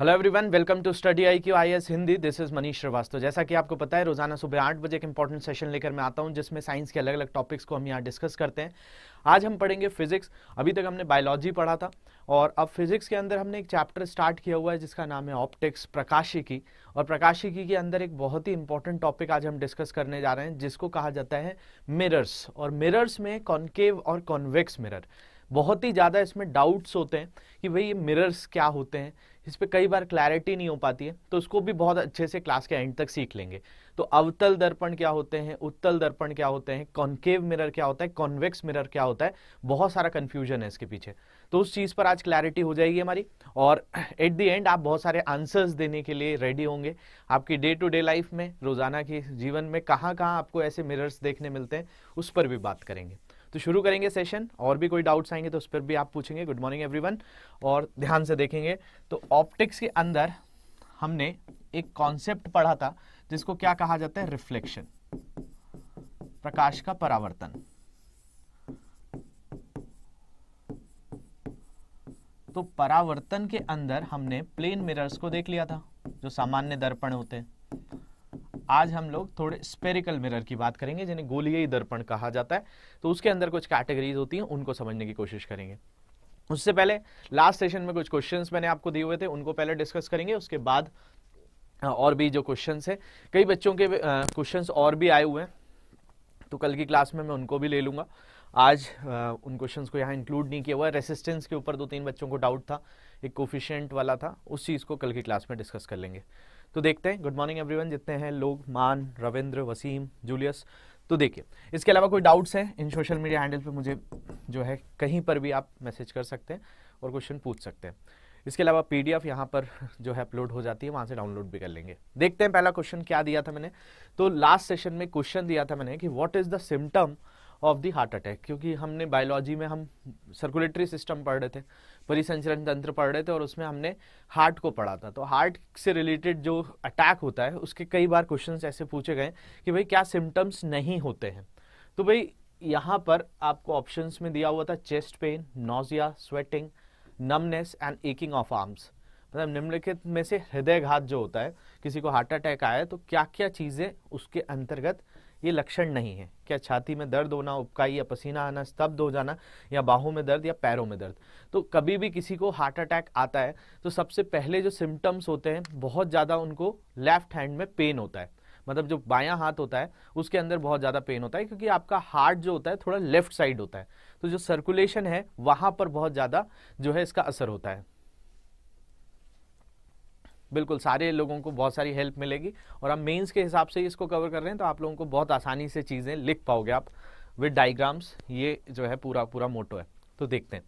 hello everyone welcome to study I Q I S Hindi this is Manish Srivastava जैसा कि आपको पता है रोजाना सुबह आठ बजे एक इंपॉर्टेंट सेशन लेकर मैं आता हूं जिसमें साइंस के अलग अलग टॉपिक्स को हम यहाँ डिस्कस करते हैं आज हम पढ़ेंगे फिजिक्स अभी तक हमने बायोलॉजी पढ़ा था और अब फिजिक्स के अंदर हमने एक चैप्टर स्टार्ट किया हुआ है जिसका नाम है ऑप्टिक्स प्रकाशिकी और प्रकाशिकी के अंदर एक बहुत ही इंपॉर्टेंट टॉपिक आज हम डिस्कस करने जा रहे हैं जिसको कहा जाता है मिरर्स और मिरर्स में कॉन्केव और कॉन्वेक्स मिरर बहुत ही ज़्यादा इसमें डाउट्स होते हैं कि भाई ये मिरर्स क्या होते हैं इस पर कई बार क्लैरिटी नहीं हो पाती है तो उसको भी बहुत अच्छे से क्लास के एंड तक सीख लेंगे तो अवतल दर्पण क्या होते हैं उत्तल दर्पण क्या होते हैं कॉन्केव मिरर क्या होता है कॉन्वेक्स मिरर क्या होता है बहुत सारा कन्फ्यूजन है इसके पीछे तो उस चीज़ पर आज क्लैरिटी हो जाएगी हमारी और एट दी एंड आप बहुत सारे आंसर्स देने के लिए रेडी होंगे आपकी डे टू डे लाइफ में रोज़ाना की जीवन में कहाँ कहाँ आपको ऐसे मिरर्स देखने मिलते हैं उस पर भी बात करेंगे तो शुरू करेंगे सेशन और भी कोई डाउट्स आएंगे तो उस पर भी आप पूछेंगे गुड मॉर्निंग एवरीवन और ध्यान से देखेंगे तो ऑप्टिक्स के अंदर हमने एक कॉन्सेप्ट पढ़ा था जिसको क्या कहा जाता है रिफ्लेक्शन प्रकाश का परावर्तन तो परावर्तन के अंदर हमने प्लेन मिरर्स को देख लिया था जो सामान्य दर्पण होते हैं आज हम लोग थोड़े स्पेरिकल मिरर की बात करेंगे जिन्हें गोलीय दर्पण कहा जाता है तो उसके अंदर कुछ कैटेगरीज होती हैं उनको समझने की कोशिश करेंगे उससे पहले लास्ट सेशन में कुछ क्वेश्चंस मैंने आपको दिए हुए थे उनको पहले डिस्कस करेंगे उसके बाद और भी जो क्वेश्चन है कई बच्चों के क्वेश्चन और भी आए हुए हैं तो कल की क्लास में मैं उनको भी ले लूंगा आज उन क्वेश्चन को यहाँ इंक्लूड नहीं किया हुआ है रेसिस्टेंस के ऊपर दो तीन बच्चों को डाउट था एक कोफिशेंट वाला था उस चीज़ को कल की क्लास में डिस्कस कर लेंगे तो देखते हैं गुड मॉर्निंग एवरीवन जितने हैं लोग मान रविंद्र वसीम जूलियस तो देखिए इसके अलावा कोई डाउट्स हैं इन सोशल मीडिया हैंडल पे मुझे जो है कहीं पर भी आप मैसेज कर सकते हैं और क्वेश्चन पूछ सकते हैं इसके अलावा पी डी यहाँ पर जो है अपलोड हो जाती है वहाँ से डाउनलोड भी कर लेंगे देखते हैं पहला क्वेश्चन क्या दिया था मैंने तो लास्ट सेशन में क्वेश्चन दिया था मैंने कि what is the symptom of the heart attack क्योंकि हमने बायोलॉजी में हम सर्कुलेटरी सिस्टम पढ़ रहे थे परिसंचरण तंत्र पढ़ रहे थे और उसमें हमने हार्ट को पढ़ा था तो हार्ट से रिलेटेड जो अटैक होता है उसके कई बार क्वेश्चन ऐसे पूछे गए कि भाई क्या सिम्टम्स नहीं होते हैं तो भाई यहाँ पर आपको ऑप्शंस में दिया हुआ था chest pain nausea sweating numbness and aching of arms मतलब निम्नलिखित में से हृदयघात जो होता है किसी को हार्ट अटैक आया तो क्या क्या चीज़ें उसके अंतर्गत ये लक्षण नहीं है क्या छाती में दर्द होना उपकाई या पसीना आना स्तब्ध हो जाना या बाहों में दर्द या पैरों में दर्द तो कभी भी किसी को हार्ट अटैक आता है तो सबसे पहले जो सिम्टम्स होते हैं बहुत ज़्यादा उनको लेफ्ट हैंड में पेन होता है मतलब जो बायां हाथ होता है उसके अंदर बहुत ज़्यादा पेन होता है क्योंकि आपका हार्ट जो होता है थोड़ा लेफ्ट साइड होता है तो जो सर्कुलेशन है वहाँ पर बहुत ज़्यादा जो है इसका असर होता है बिल्कुल सारे लोगों को बहुत सारी हेल्प मिलेगी और हम मेंस के हिसाब से इसको कवर कर रहे हैं तो आप लोगों को बहुत आसानी से चीज़ें लिख पाओगे आप विद डाइग्राम्स ये जो है पूरा पूरा मोटो है तो देखते हैं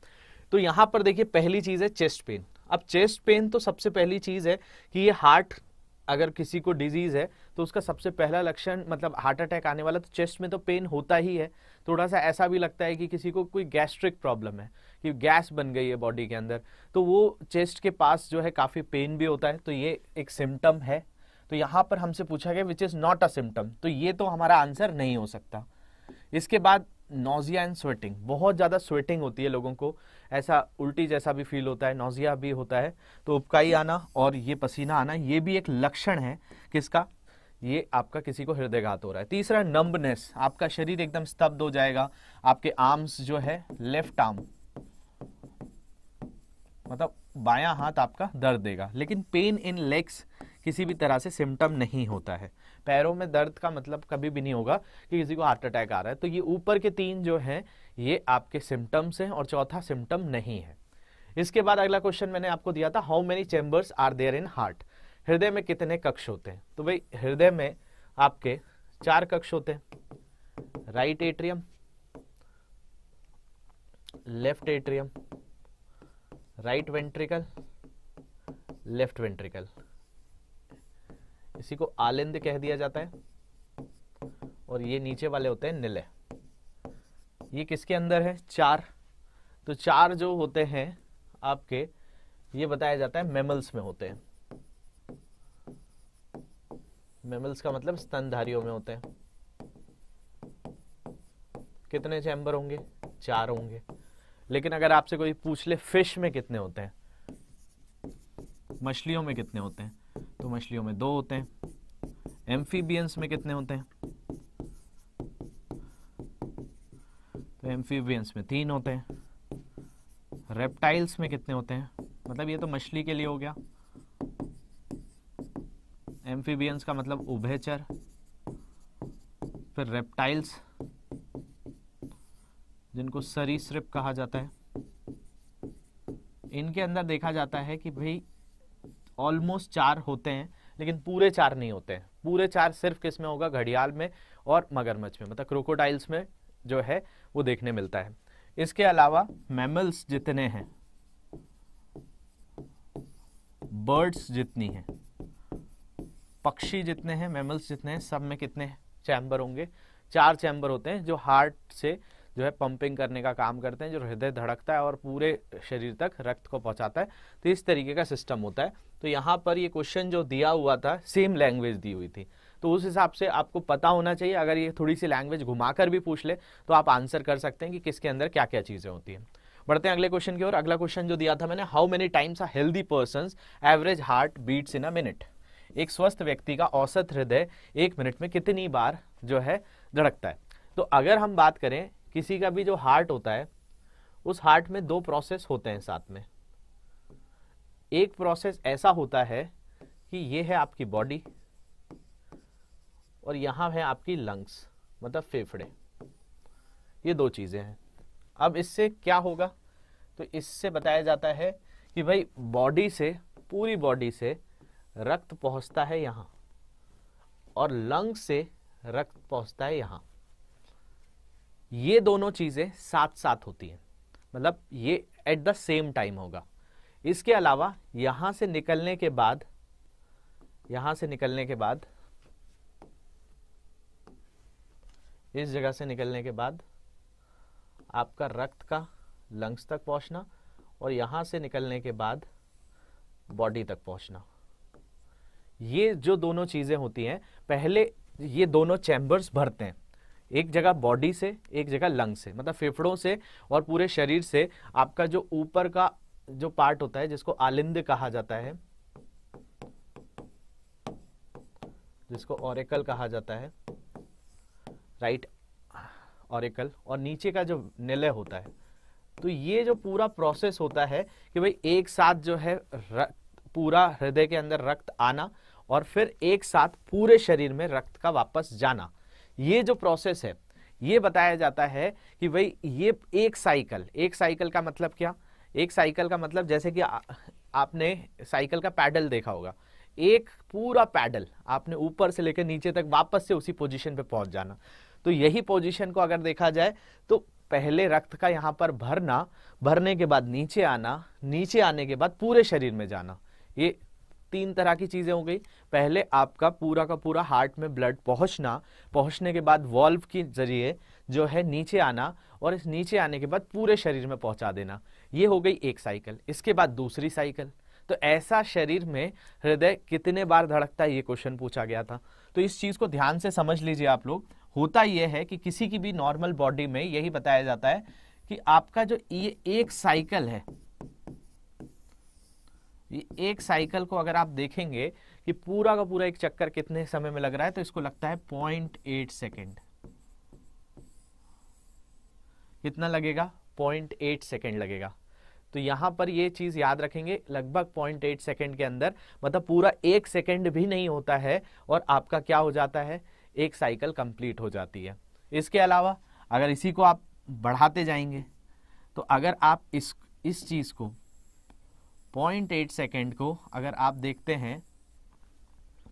तो यहाँ पर देखिए पहली चीज़ है चेस्ट पेन अब चेस्ट पेन तो सबसे पहली चीज़ है कि ये हार्ट अगर किसी को डिजीज़ है तो उसका सबसे पहला लक्षण मतलब हार्ट अटैक आने वाला तो चेस्ट में तो पेन होता ही है थोड़ा सा ऐसा भी लगता है कि किसी को कोई गैस्ट्रिक प्रॉब्लम है कि गैस बन गई है बॉडी के अंदर तो वो चेस्ट के पास जो है काफ़ी पेन भी होता है तो ये एक सिम्टम है तो यहाँ पर हमसे पूछा गया which is not a symptom तो ये तो हमारा आंसर नहीं हो सकता इसके बाद नोजिया एंड स्वेटिंग बहुत ज़्यादा स्वेटिंग होती है लोगों को ऐसा उल्टी जैसा भी फील होता है नोजिया भी होता है तो उपकाई आना और ये पसीना आना ये भी एक लक्षण है किसका ये आपका किसी को हृदयघात हो रहा है तीसरा नंबनेस आपका शरीर एकदम स्तब्ध हो जाएगा आपके आर्म्स जो है लेफ्ट आर्म मतलब बायां हाथ आपका दर्द देगा लेकिन पेन इन लेग्स किसी भी तरह से सिम्टम नहीं होता है पैरों में दर्द का मतलब कभी भी नहीं होगा कि किसी को हार्ट अटैक आ रहा है तो ये ऊपर के तीन जो हैं ये आपके सिम्टम्स हैं और चौथा सिम्टम नहीं है इसके बाद अगला क्वेश्चन मैंने आपको दिया था how many chambers are there in heart हृदय में कितने कक्ष होते हैं तो भाई हृदय में आपके चार कक्ष होते हैं right atrium left atrium right ventricle left ventricle इसी को आलिंद कह दिया जाता है और ये नीचे वाले होते हैं निले ये किसके अंदर है चार तो चार जो होते हैं आपके ये बताया जाता है मेमल्स में होते हैं मेमल्स का मतलब स्तनधारियों में होते हैं कितने चैम्बर होंगे चार होंगे लेकिन अगर आपसे कोई पूछ ले फिश में कितने होते हैं मछलियों में कितने होते हैं तो मछलियों में दो होते हैं एम्फीबियंस में कितने होते हैं तो एम्फीबियंस में तीन होते हैं रेप्टाइल्स में कितने होते हैं मतलब ये तो मछली के लिए हो गया एम्फीबियंस का मतलब उभयचर फिर रेप्टाइल्स जिनको सरीसृप कहा जाता है इनके अंदर देखा जाता है कि भाई ऑलमोस्ट चार होते हैं लेकिन पूरे चार नहीं होते हैं पूरे चार सिर्फ किस में होगा घड़ियाल में और मगरमच्छ में मतलब क्रोकोडाइल्स में जो है वो देखने मिलता है इसके अलावा मैमल्स जितने हैं बर्ड्स जितनी हैं पक्षी जितने हैं मैमल्स जितने हैं सब में कितने चैम्बर होंगे चार चैम्बर होते हैं जो हार्ट से जो है पंपिंग करने का काम करते हैं जो हृदय धड़कता है और पूरे शरीर तक रक्त को पहुंचाता है तो इस तरीके का सिस्टम होता है तो यहाँ पर ये क्वेश्चन जो दिया हुआ था सेम लैंग्वेज दी हुई थी तो उस हिसाब से आपको पता होना चाहिए अगर ये थोड़ी सी लैंग्वेज घुमाकर भी पूछ ले तो आप आंसर कर सकते हैं कि किसके अंदर क्या क्या चीज़ें होती हैं बढ़ते हैं अगले क्वेश्चन की ओर अगला क्वेश्चन जो दिया था मैंने how many times a healthy person average heart beats in a minute एक स्वस्थ व्यक्ति का औसत हृदय एक मिनट में कितनी बार जो है धड़कता है तो अगर हम बात करें किसी का भी जो हार्ट होता है उस हार्ट में दो प्रोसेस होते हैं साथ में एक प्रोसेस ऐसा होता है कि ये है आपकी बॉडी और यहाँ है आपकी लंग्स मतलब फेफड़े ये दो चीज़ें हैं अब इससे क्या होगा तो इससे बताया जाता है कि भाई बॉडी से पूरी बॉडी से रक्त पहुंचता है यहाँ और लंग से रक्त पहुंचता है यहाँ ये दोनों चीज़ें साथ साथ होती हैं मतलब ये एट द सेम टाइम होगा इसके अलावा यहाँ से निकलने के बाद यहाँ से निकलने के बाद इस जगह से निकलने के बाद आपका रक्त का लंग्स तक पहुँचना और यहाँ से निकलने के बाद बॉडी तक पहुँचना ये जो दोनों चीज़ें होती हैं पहले ये दोनों चैम्बर्स भरते हैं एक जगह बॉडी से एक जगह लंग से मतलब फेफड़ों से और पूरे शरीर से आपका जो ऊपर का जो पार्ट होता है जिसको आलिंद कहा जाता है जिसको ओरेकल कहा जाता है राइट ओरेकल और नीचे का जो निलय होता है तो ये जो पूरा प्रोसेस होता है कि भाई एक साथ जो है पूरा हृदय के अंदर रक्त आना और फिर एक साथ पूरे शरीर में रक्त का वापस जाना ये जो प्रोसेस है ये बताया जाता है कि भाई ये एक साइकिल एक साइकिल का मतलब क्या एक साइकिल का मतलब जैसे कि आ, आपने साइकिल का पैडल देखा होगा एक पूरा पैडल आपने ऊपर से लेकर नीचे तक वापस से उसी पोजीशन पे पहुंच जाना तो यही पोजीशन को अगर देखा जाए तो पहले रक्त का यहाँ पर भरना भरने के बाद नीचे आना नीचे आने के बाद पूरे शरीर में जाना ये तीन तरह की चीज़ें हो गई पहले आपका पूरा का पूरा हार्ट में ब्लड पहुंचना पहुंचने के बाद वॉल्व के जरिए जो है नीचे आना और इस नीचे आने के बाद पूरे शरीर में पहुंचा देना ये हो गई एक साइकिल इसके बाद दूसरी साइकिल तो ऐसा शरीर में हृदय कितने बार धड़कता है ये क्वेश्चन पूछा गया था तो इस चीज़ को ध्यान से समझ लीजिए आप लोग होता यह है कि किसी की भी नॉर्मल बॉडी में यही बताया जाता है कि आपका जो ये एक साइकिल है एक साइकिल को अगर आप देखेंगे कि पूरा का पूरा एक चक्कर कितने समय में लग रहा है तो इसको लगता है पॉइंट एट सेकेंड कितना लगेगा पॉइंट एट सेकेंड लगेगा तो यहां पर ये चीज़ याद रखेंगे लगभग पॉइंट एट सेकेंड के अंदर मतलब पूरा एक सेकेंड भी नहीं होता है और आपका क्या हो जाता है एक साइकिल कंप्लीट हो जाती है इसके अलावा अगर इसी को आप बढ़ाते जाएंगे तो अगर आप इस इस चीज़ को पॉइंट एट सेकेंड को अगर आप देखते हैं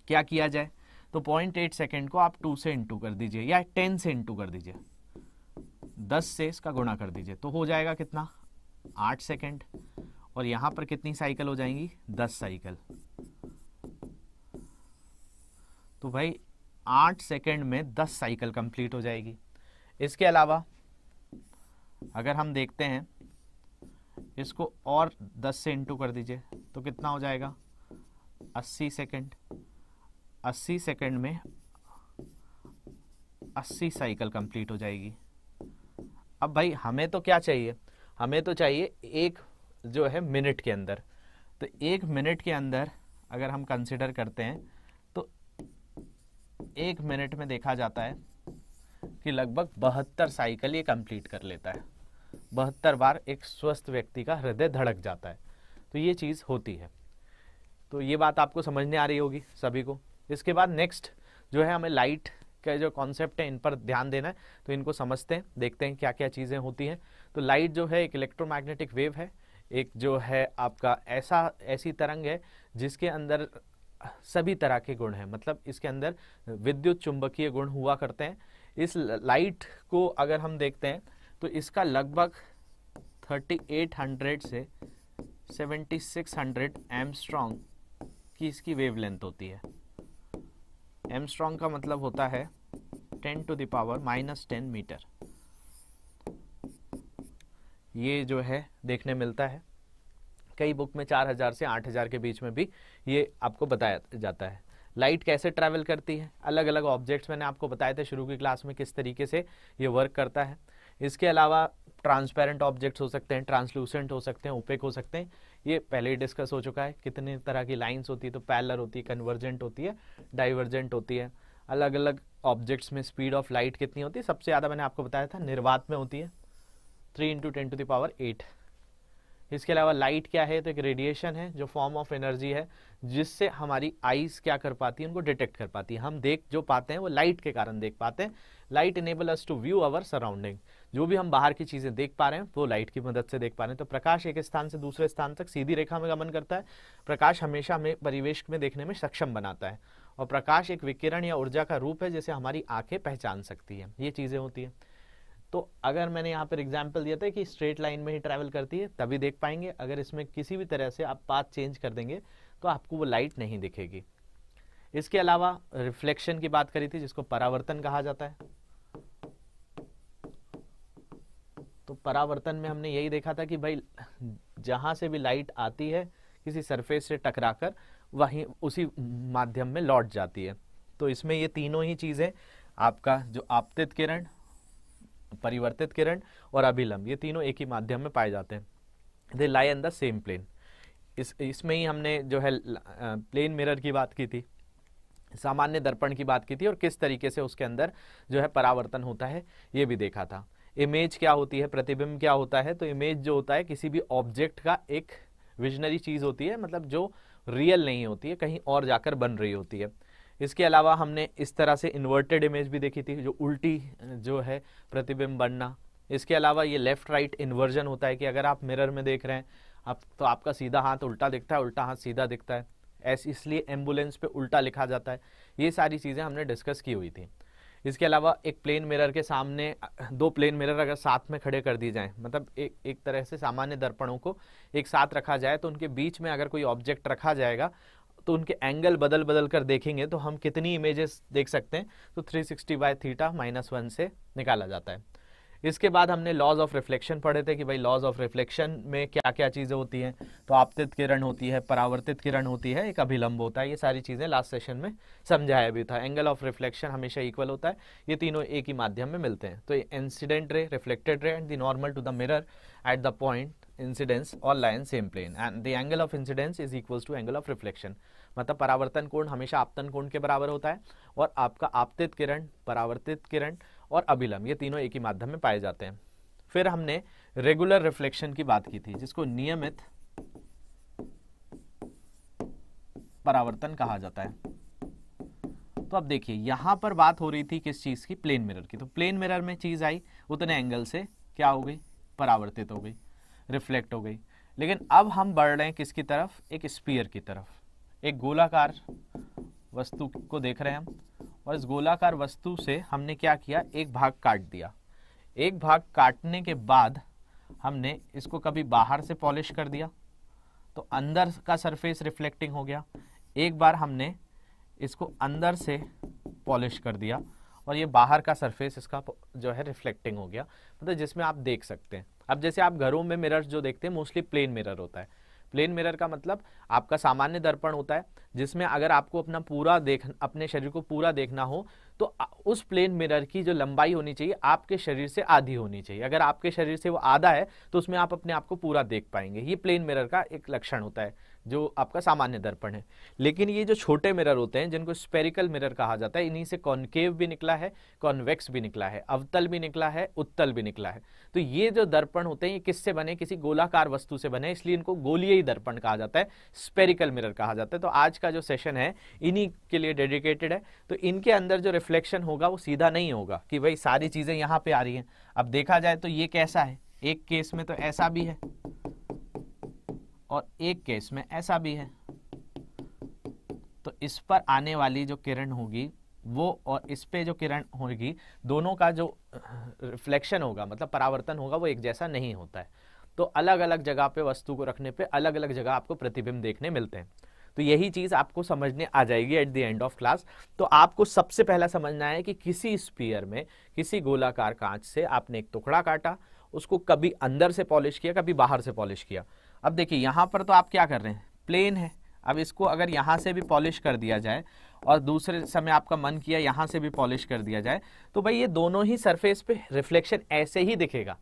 क्या किया जाए तो पॉइंट एट सेकेंड को आप टू से इंटू कर दीजिए या टेन से इंटू कर दीजिए दस से इसका गुणा कर दीजिए तो हो जाएगा कितना आठ सेकेंड और यहां पर कितनी साइकिल हो जाएंगी दस साइकिल तो भाई आठ सेकेंड में दस साइकिल कंप्लीट हो जाएगी इसके अलावा अगर हम देखते हैं इसको और 10 से इंटू कर दीजिए तो कितना हो जाएगा 80 सेकंड 80 सेकंड में 80 साइकिल कंप्लीट हो जाएगी अब भाई हमें तो क्या चाहिए हमें तो चाहिए एक जो है मिनट के अंदर तो एक मिनट के अंदर अगर हम कंसिडर करते हैं तो एक मिनट में देखा जाता है कि लगभग बहत्तर साइकिल ये कंप्लीट कर लेता है बहत्तर बार एक स्वस्थ व्यक्ति का हृदय धड़क जाता है तो ये चीज़ होती है तो ये बात आपको समझने आ रही होगी सभी को इसके बाद नेक्स्ट जो है हमें लाइट के जो कॉन्सेप्ट है इन पर ध्यान देना है तो इनको समझते हैं देखते हैं क्या क्या चीज़ें होती हैं तो लाइट जो है एक इलेक्ट्रोमैग्नेटिक वेव है एक जो है आपका ऐसा ऐसी तरंग है जिसके अंदर सभी तरह के गुण हैं मतलब इसके अंदर विद्युत चुंबकीय गुण हुआ करते हैं इस लाइट को अगर हम देखते हैं तो इसका लगभग 3800 से 7600 एमस्ट्रॉन्ग की इसकी वेवलेंथ होती है एमस्ट्रॉन्ग का मतलब होता है 10 to the power minus ten meter ये जो है देखने मिलता है कई बुक में 4000 से 8000 के बीच में भी ये आपको बताया जाता है लाइट कैसे ट्रैवल करती है अलग अलग ऑब्जेक्ट्स मैंने आपको बताए थे शुरू की क्लास में किस तरीके से ये वर्क करता है इसके अलावा ट्रांसपेरेंट ऑब्जेक्ट्स हो सकते हैं ट्रांसलूसेंट हो सकते हैं ओपेक हो सकते हैं ये पहले ही डिस्कस हो चुका है कितने तरह की लाइंस तो होती है तो पैलर होती है कन्वर्जेंट होती है डाइवर्जेंट होती है अलग अलग ऑब्जेक्ट्स में स्पीड ऑफ लाइट कितनी होती है सबसे ज़्यादा मैंने आपको बताया था निर्वात में होती है three into ten to the power eight इसके अलावा लाइट क्या है तो एक रेडिएशन है जो फॉर्म ऑफ एनर्जी है जिससे हमारी आईज क्या कर पाती है उनको डिटेक्ट कर पाती है हम देख जो पाते हैं वो लाइट के कारण देख पाते हैं light enable us to view our surrounding जो भी हम बाहर की चीज़ें देख पा रहे हैं वो लाइट की मदद से देख पा रहे हैं तो प्रकाश एक स्थान से दूसरे स्थान तक सीधी रेखा में गमन करता है प्रकाश हमेशा हमें परिवेश में देखने में सक्षम बनाता है और प्रकाश एक विकिरण या ऊर्जा का रूप है जिसे हमारी आंखें पहचान सकती है ये चीज़ें होती हैं तो अगर मैंने यहाँ पर एग्जाम्पल दिया था कि स्ट्रेट लाइन में ही ट्रैवल करती है तभी देख पाएंगे अगर इसमें किसी भी तरह से आप पाथ चेंज कर देंगे तो आपको वो लाइट नहीं दिखेगी इसके अलावा रिफ्लेक्शन की बात करी थी जिसको परावर्तन कहा जाता है तो परावर्तन में हमने यही देखा था कि भाई जहाँ से भी लाइट आती है किसी सरफेस से टकराकर वहीं उसी माध्यम में लौट जाती है तो इसमें ये तीनों ही चीज़ें आपका जो आपतित किरण परिवर्तित किरण और अभिलंब ये तीनों एक ही माध्यम में पाए जाते हैं they lie in the same plane इस इसमें ही हमने जो है प्लेन मिरर की बात की थी सामान्य दर्पण की बात की थी और किस तरीके से उसके अंदर जो है परावर्तन होता है ये भी देखा था इमेज क्या होती है प्रतिबिंब क्या होता है तो इमेज जो होता है किसी भी ऑब्जेक्ट का एक विजनरी चीज़ होती है मतलब जो रियल नहीं होती है कहीं और जाकर बन रही होती है इसके अलावा हमने इस तरह से इन्वर्टेड इमेज भी देखी थी जो उल्टी जो है प्रतिबिंब बनना इसके अलावा ये लेफ़्ट राइट इन्वर्जन होता है कि अगर आप मिरर में देख रहे हैं आप तो आपका सीधा हाथ उल्टा दिखता है उल्टा हाथ सीधा दिखता है ऐसे इसलिए एम्बुलेंस पे उल्टा लिखा जाता है ये सारी चीज़ें हमने डिस्कस की हुई थी इसके अलावा एक प्लेन मिरर के सामने दो प्लेन मिरर अगर साथ में खड़े कर दिए जाएं मतलब एक एक तरह से सामान्य दर्पणों को एक साथ रखा जाए तो उनके बीच में अगर कोई ऑब्जेक्ट रखा जाएगा तो उनके एंगल बदल बदल कर देखेंगे तो हम कितनी इमेजेस देख सकते हैं तो 360 sixty by theta minus one से निकाला जाता है इसके बाद हमने लॉज ऑफ रिफ्लेक्शन पढ़े थे कि भाई लॉज ऑफ रिफ्लेक्शन में क्या क्या चीज़ें होती हैं तो आपतित किरण होती है परावर्तित किरण होती है एक अभिलंब होता है ये सारी चीज़ें लास्ट सेशन में समझाया भी था एंगल ऑफ रिफ्लेक्शन हमेशा इक्वल होता है ये तीनों एक ही माध्यम में मिलते हैं तो incident ray reflected ray and the normal to the mirror at the point incidence और line same plane and the angle of incidence is equal to angle of reflection मतलब परावर्तन कोण हमेशा आपतन कोण के बराबर होता है और आपका आपतित किरण परावर्तित किरण और अभिलम ये तीनों एक ही माध्यम में पाए जाते हैं फिर हमने रेगुलर रिफ्लेक्शन की बात की थी जिसको नियमित परावर्तन कहा जाता है तो अब देखिए यहां पर बात हो रही थी किस चीज की प्लेन मिरर की तो प्लेन मिरर में चीज आई उतने एंगल से क्या हो गई परावर्तित हो गई रिफ्लेक्ट हो गई लेकिन अब हम बढ़ रहे हैं किसकी तरफ एक स्पीयर की तरफ एक गोलाकार वस्तु को देख रहे हैं हम और इस गोलाकार वस्तु से हमने क्या किया एक भाग काट दिया एक भाग काटने के बाद हमने इसको कभी बाहर से पॉलिश कर दिया तो अंदर का सरफेस रिफ्लेक्टिंग हो गया एक बार हमने इसको अंदर से पॉलिश कर दिया और ये बाहर का सरफेस इसका जो है रिफ्लेक्टिंग हो गया मतलब तो जिसमें आप देख सकते हैं अब जैसे आप घरों में मिरर्स जो देखते हैं मोस्टली प्लेन मिरर होता है प्लेन मिरर का मतलब आपका सामान्य दर्पण होता है जिसमें अगर आपको अपना पूरा देख अपने शरीर को पूरा देखना हो तो उस प्लेन मिरर की जो लंबाई होनी चाहिए आपके शरीर से आधी होनी चाहिए अगर आपके शरीर से वो आधा है तो उसमें आप अपने आप को पूरा देख पाएंगे ये प्लेन मिरर का एक लक्षण होता है जो आपका सामान्य दर्पण है लेकिन ये जो छोटे मिरर होते हैं जिनको स्पेरिकल मिरर कहा जाता है इन्हीं से कॉन्केव भी निकला है कॉन्वेक्स भी निकला है अवतल भी निकला है उत्तल भी निकला है तो ये जो दर्पण होते हैं ये किससे बने किसी गोलाकार वस्तु से बने इसलिए इनको गोलीय दर्पण कहा जाता है स्पेरिकल मिरर कहा जाता है तो आज का जो सेशन है इन्हीं के लिए डेडिकेटेड है तो इनके अंदर जो रिफ्लेक्शन होगा वो सीधा नहीं होगा कि भाई सारी चीज़ें यहाँ पे आ रही हैं अब देखा जाए तो ये कैसा है एक केस में तो ऐसा भी है और एक केस में ऐसा भी है तो इस पर आने वाली जो किरण होगी वो और इस पे जो किरण होगी दोनों का जो रिफ्लेक्शन होगा मतलब परावर्तन होगा वो एक जैसा नहीं होता है तो अलग अलग जगह पे वस्तु को रखने पे अलग अलग जगह आपको प्रतिबिंब देखने मिलते हैं तो यही चीज़ आपको समझने आ जाएगी at the end of class तो आपको सबसे पहला समझना है कि किसी स्पीयर में किसी गोलाकार कांच से आपने एक टुकड़ा काटा उसको कभी अंदर से पॉलिश किया कभी बाहर से पॉलिश किया अब देखिए यहाँ पर तो आप क्या कर रहे हैं प्लेन है अब इसको अगर यहाँ से भी पॉलिश कर दिया जाए और दूसरे समय आपका मन किया यहाँ से भी पॉलिश कर दिया जाए तो भाई ये दोनों ही सरफेस पे रिफ्लेक्शन ऐसे ही दिखेगा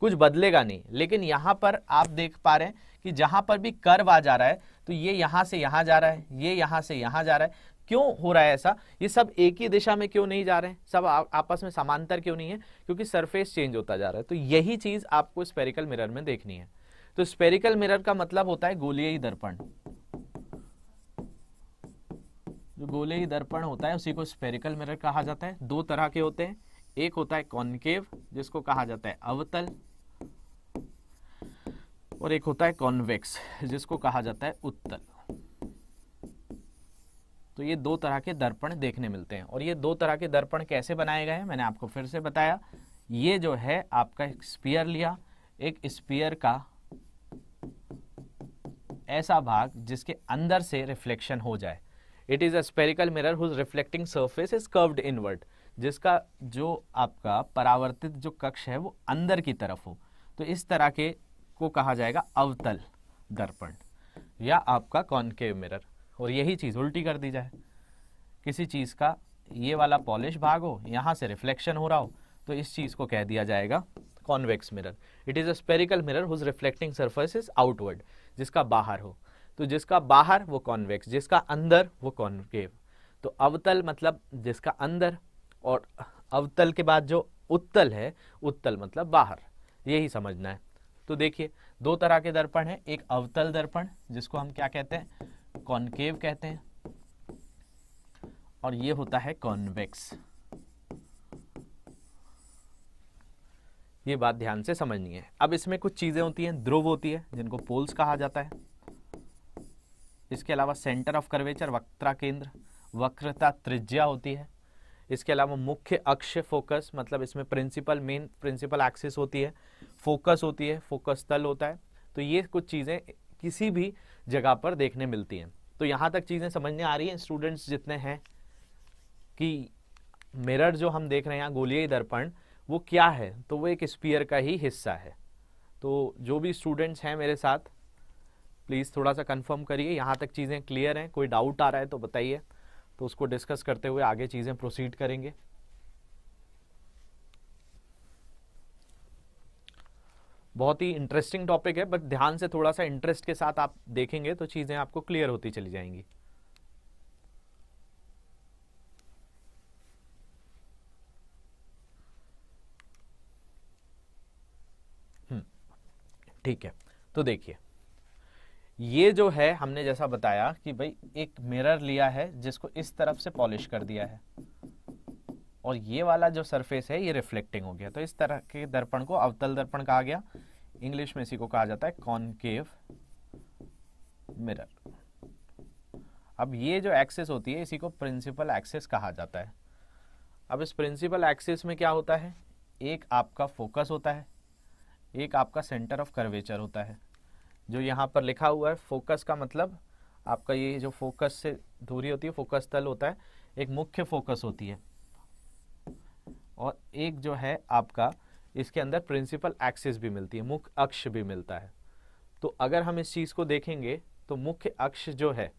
कुछ बदलेगा नहीं लेकिन यहाँ पर आप देख पा रहे हैं कि जहाँ पर भी कर्व आ जा रहा है तो ये यहाँ से यहाँ जा रहा है ये यहाँ से यहाँ जा रहा है क्यों हो रहा है ऐसा ये सब एक ही दिशा में क्यों नहीं जा रहे हैं सब आ, आपस में समांतर क्यों नहीं है क्योंकि सरफेस चेंज होता जा रहा है तो यही चीज़ आपको स्पेरिकल मिरर में देखनी है तो स्पेरिकल मिरर का मतलब होता है गोलीय दर्पण जो ही दर्पण होता है उसी को स्पेरिकल मिरर कहा जाता है दो तरह के होते हैं एक होता है कॉनकेव जिसको कहा जाता है अवतल और एक होता है कॉन्वेक्स जिसको कहा जाता है उत्तल तो ये दो तरह के दर्पण देखने मिलते हैं और ये दो तरह के दर्पण कैसे बनाए गए हैं मैंने आपको फिर से बताया ये जो है आपका स्पीयर लिया एक स्पीयर का ऐसा भाग जिसके अंदर से रिफ्लेक्शन हो जाए it is a spherical mirror whose reflecting surface is curved inward जिसका जो आपका परावर्तित जो कक्ष है वो अंदर की तरफ हो तो इस तरह के को कहा जाएगा अवतल दर्पण या आपका कॉन्केव मिरर और यही चीज़ उल्टी कर दी जाए किसी चीज़ का ये वाला पॉलिश भाग हो यहाँ से रिफ्लेक्शन हो रहा हो तो इस चीज़ को कह दिया जाएगा convex mirror it is a spherical mirror whose reflecting surface is outward जिसका बाहर हो तो जिसका बाहर वो कॉन्वेक्स जिसका अंदर वो कॉन्केव तो अवतल मतलब जिसका अंदर और अवतल के बाद जो उत्तल है उत्तल मतलब बाहर यही समझना है तो देखिए दो तरह के दर्पण है एक अवतल दर्पण जिसको हम क्या कहते हैं कॉन्केव कहते हैं और ये होता है कॉन्वेक्स ये बात ध्यान से समझनी है अब इसमें कुछ चीज़ें होती हैं ध्रुव होती है जिनको पोल्स कहा जाता है इसके अलावा सेंटर ऑफ कर्वेचर वक्रा केंद्र वक्रता त्रिज्या होती है इसके अलावा मुख्य अक्ष फोकस मतलब इसमें प्रिंसिपल मेन प्रिंसिपल एक्सिस होती है फोकस होती है फोकस तल होता है तो ये कुछ चीज़ें किसी भी जगह पर देखने मिलती हैं तो यहाँ तक चीज़ें समझने आ रही हैं स्टूडेंट्स जितने हैं कि मिरर जो हम देख रहे हैं गोलीय दर्पण वो क्या है तो वो एक स्पीयर का ही हिस्सा है तो जो भी स्टूडेंट्स हैं मेरे साथ प्लीज़ थोड़ा सा कंफर्म करिए यहाँ तक चीज़ें क्लियर हैं कोई डाउट आ रहा है तो बताइए तो उसको डिस्कस करते हुए आगे चीज़ें प्रोसीड करेंगे बहुत ही इंटरेस्टिंग टॉपिक है बट ध्यान से थोड़ा सा इंटरेस्ट के साथ आप देखेंगे तो चीज़ें आपको क्लियर होती चली जाएंगी ठीक है तो देखिए ये जो है हमने जैसा बताया कि भाई एक मिरर लिया है जिसको इस तरफ से पॉलिश कर दिया है और ये वाला जो सरफेस है ये रिफ्लेक्टिंग हो गया तो इस तरह के दर्पण को अवतल दर्पण कहा गया इंग्लिश में इसी को कहा जाता है कॉनकेव मिरर अब ये जो एक्सेस होती है इसी को प्रिंसिपल एक्सेस कहा जाता है अब इस प्रिंसिपल एक्सेस में क्या होता है एक आपका फोकस होता है एक आपका सेंटर ऑफ कर्वेचर होता है जो यहाँ पर लिखा हुआ है फोकस का मतलब आपका ये जो फोकस से दूरी होती है फोकस तल होता है एक मुख्य फोकस होती है और एक जो है आपका इसके अंदर प्रिंसिपल एक्सिस भी मिलती है मुख्य अक्ष भी मिलता है तो अगर हम इस चीज़ को देखेंगे तो मुख्य अक्ष जो है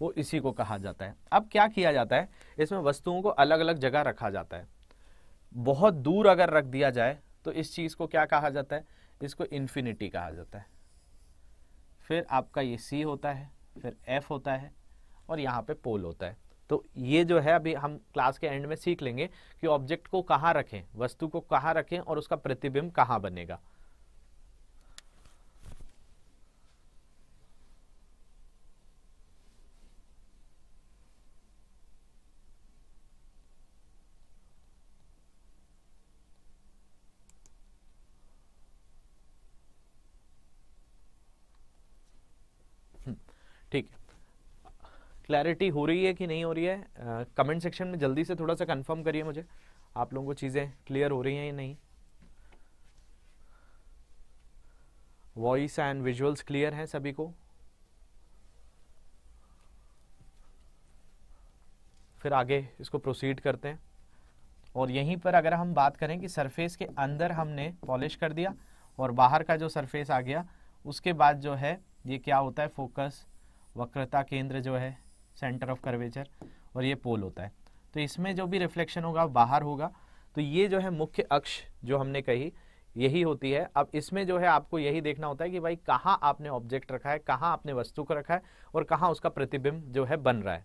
वो इसी को कहा जाता है अब क्या किया जाता है इसमें वस्तुओं को अलग अलग जगह रखा जाता है बहुत दूर अगर रख दिया जाए तो इस चीज़ को क्या कहा जाता है इसको इन्फिनिटी कहा जाता है फिर आपका ये सी होता है फिर एफ होता है और यहाँ पे पोल होता है तो ये जो है अभी हम क्लास के एंड में सीख लेंगे कि ऑब्जेक्ट को कहाँ रखें वस्तु को कहाँ रखें और उसका प्रतिबिंब कहाँ बनेगा क्लैरिटी हो रही है कि नहीं हो रही है कमेंट uh, सेक्शन में जल्दी से थोड़ा सा कंफर्म करिए मुझे आप लोगों को चीज़ें क्लियर हो रही हैं या नहीं वॉइस एंड विजुअल्स क्लियर हैं सभी को फिर आगे इसको प्रोसीड करते हैं और यहीं पर अगर हम बात करें कि सरफेस के अंदर हमने पॉलिश कर दिया और बाहर का जो सरफेस आ गया उसके बाद जो है ये क्या होता है फोकस वक्रता केंद्र जो है सेंटर ऑफ कर्वेचर और ये पोल होता है तो इसमें जो भी रिफ्लेक्शन होगा बाहर होगा तो ये जो है मुख्य अक्ष जो हमने कही यही होती है अब इसमें जो है आपको यही देखना होता है कि भाई कहाँ आपने ऑब्जेक्ट रखा है कहाँ आपने वस्तु को रखा है और कहाँ उसका प्रतिबिंब जो है बन रहा है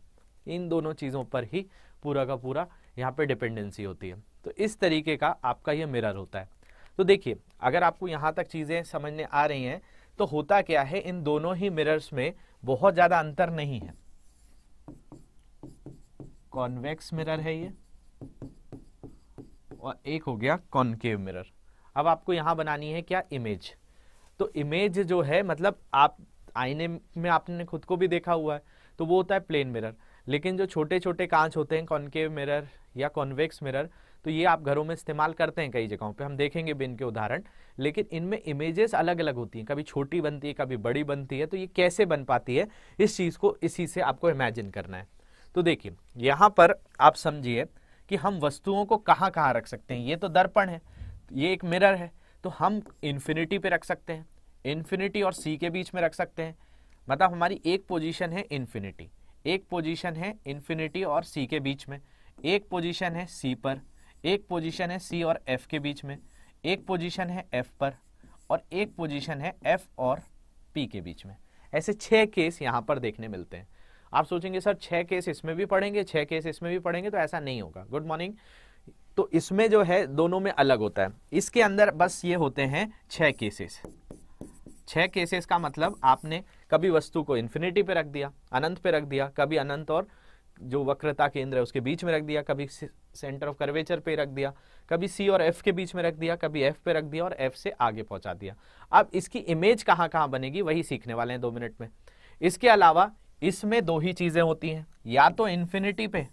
इन दोनों चीज़ों पर ही पूरा का पूरा यहाँ पे डिपेंडेंसी होती है तो इस तरीके का आपका ये मिरर होता है तो देखिए अगर आपको यहाँ तक चीज़ें समझने आ रही हैं तो होता क्या है इन दोनों ही मिरर्स में बहुत ज़्यादा अंतर नहीं है कॉन्वेक्स मिरर है ये और एक हो गया कॉन्केव मिरर अब आपको यहाँ बनानी है क्या इमेज तो इमेज जो है मतलब आप आईने में आपने खुद को भी देखा हुआ है तो वो होता है प्लेन मिरर लेकिन जो छोटे छोटे कांच होते हैं कॉन्केव मिरर या कॉन्वेक्स मिरर तो ये आप घरों में इस्तेमाल करते हैं कई जगहों पे हम देखेंगे भी इनके उदाहरण लेकिन इनमें इमेजेस अलग अलग होती हैं कभी छोटी बनती है कभी बड़ी बनती है तो ये कैसे बन पाती है इस चीज़ को इसी से आपको इमेजिन करना है तो देखिए यहाँ पर आप समझिए कि हम वस्तुओं को कहाँ कहाँ रख सकते हैं ये तो दर्पण है ये एक मिरर है तो हम इन्फिनिटी पे रख सकते हैं इन्फिनिटी और सी के बीच में रख सकते हैं मतलब हमारी एक पोजीशन है इन्फिनिटी एक पोजीशन है इन्फिनिटी और सी के बीच में एक पोजीशन है सी पर एक पोजीशन है सी और एफ के बीच में एक पोजीशन है एफ पर और एक पोजीशन है एफ और पी के बीच में ऐसे छः केस यहाँ पर देखने मिलते हैं आप सोचेंगे सर छह केस इसमें भी पढ़ेंगे छह केस इसमें भी पढ़ेंगे तो ऐसा नहीं होगा गुड मॉर्निंग तो इसमें जो है दोनों में अलग होता है इसके अंदर बस ये होते हैं छह केसेस छह केसेस का मतलब आपने कभी वस्तु को इन्फिनिटी पे रख दिया अनंत पे रख दिया कभी अनंत और जो वक्रता केंद्र है उसके बीच में रख दिया कभी सेंटर ऑफ कर्वेचर पे रख दिया कभी सी और एफ के बीच में रख दिया कभी एफ पे रख दिया और एफ से आगे पहुंचा दिया अब इसकी इमेज कहाँ कहाँ बनेगी वही सीखने वाले हैं दो मिनट में इसके अलावा इसमें दो ही चीज़ें होती हैं या तो इन्फिनिटी पे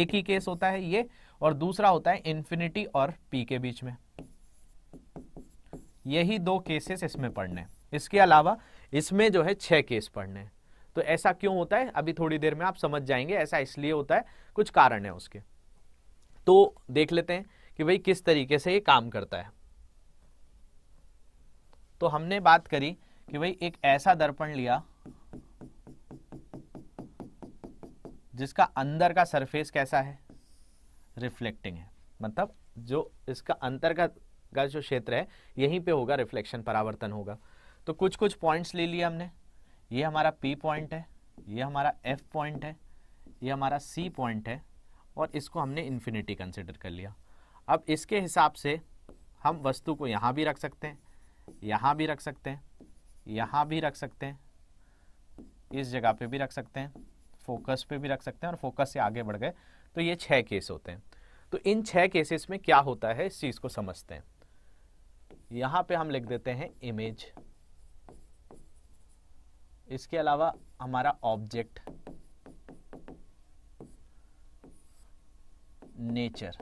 एक ही केस होता है ये और दूसरा होता है इन्फिनिटी और पी के बीच में यही दो केसेस इसमें पढ़ने इसके अलावा इसमें जो है छह केस पढ़ने तो ऐसा क्यों होता है अभी थोड़ी देर में आप समझ जाएंगे ऐसा इसलिए होता है कुछ कारण है उसके तो देख लेते हैं कि भाई किस तरीके से ये काम करता है तो हमने बात करी कि भाई एक ऐसा दर्पण लिया जिसका अंदर का सरफेस कैसा है रिफ्लेक्टिंग है मतलब जो इसका अंतर का का जो क्षेत्र है यहीं पे होगा रिफ्लेक्शन परावर्तन होगा तो कुछ कुछ पॉइंट्स ले लिए हमने ये हमारा पी पॉइंट है ये हमारा एफ पॉइंट है ये हमारा सी पॉइंट है और इसको हमने इन्फिनिटी कंसिडर कर लिया अब इसके हिसाब से हम वस्तु को यहाँ भी रख सकते हैं यहाँ भी रख सकते हैं यहाँ भी रख सकते हैं इस जगह पे भी रख सकते हैं फोकस पे भी रख सकते हैं और फोकस से आगे बढ़ गए तो ये छह केस होते हैं तो इन छह केसेस में क्या होता है इस चीज़ को समझते हैं यहां पे हम लिख देते हैं इमेज इसके अलावा हमारा ऑब्जेक्ट नेचर